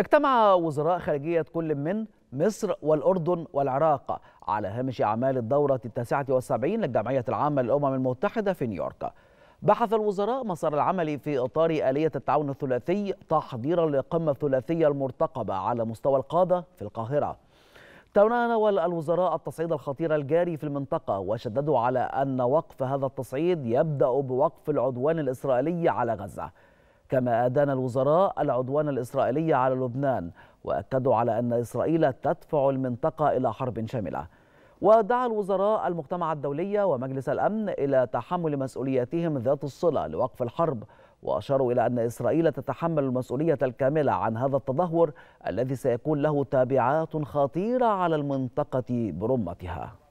اجتمع وزراء خارجية كل من مصر والأردن والعراق على هامش أعمال الدورة التاسعة والسبعين للجمعية العامة للأمم المتحدة في نيويورك بحث الوزراء مسار العمل في إطار آلية التعاون الثلاثي تحضيرا للقمة الثلاثية المرتقبة على مستوى القادة في القاهرة تناول الوزراء التصعيد الخطير الجاري في المنطقة وشددوا على أن وقف هذا التصعيد يبدأ بوقف العدوان الإسرائيلي على غزة كما أدان الوزراء العدوان الإسرائيلي على لبنان وأكدوا على أن إسرائيل تدفع المنطقة إلى حرب شاملة ودعا الوزراء المجتمع الدولي ومجلس الأمن إلى تحمل مسؤولياتهم ذات الصلة لوقف الحرب وأشاروا إلى أن إسرائيل تتحمل المسؤولية الكاملة عن هذا التدهور الذي سيكون له تابعات خطيرة على المنطقة برمتها